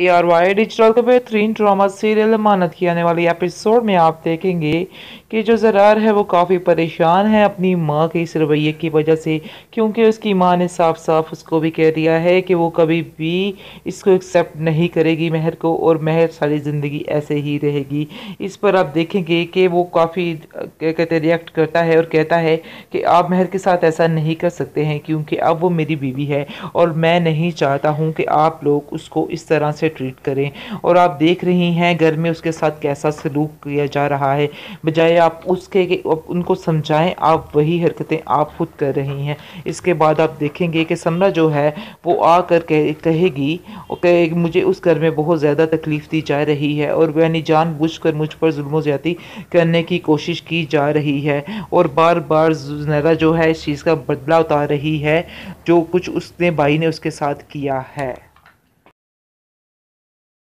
A R Y digital के बेहतरीन drama serial मानत की आने वाली एपिसोड में आप देखेंगे कि जो जरार है वो काफ़ी परेशान है अपनी माँ के इस रवैये की वजह से क्योंकि उसकी माँ ने साफ साफ उसको भी कह दिया है कि वो कभी भी इसको एक्सेप्ट नहीं करेगी महर को और महर सारी ज़िंदगी ऐसे ही रहेगी इस पर आप देखेंगे कि वो काफ़ी कहते रिएक्ट करता है और कहता है कि आप महर के साथ ऐसा नहीं कर सकते हैं क्योंकि अब वो मेरी बीवी है और मैं नहीं चाहता हूँ कि आप लोग उसको इस तरह से कैसे ट्रीट करें और आप देख रही हैं घर में उसके साथ कैसा सलूक किया जा रहा है बजाय आप उसके उनको समझाएं आप वही हरकतें आप खुद कर रही हैं इसके बाद आप देखेंगे कि समरा जो है वो आकर कह, कहेगी कहे, मुझे उस घर में बहुत ज़्यादा तकलीफ़ दी जा रही है और यानी जान बुझ कर मुझ पर म ज़्यादी करने की कोशिश की जा रही है और बार बार जुनैरा जो है इस चीज़ का बदला उतार रही है जो कुछ उसने भाई ने उसके साथ किया है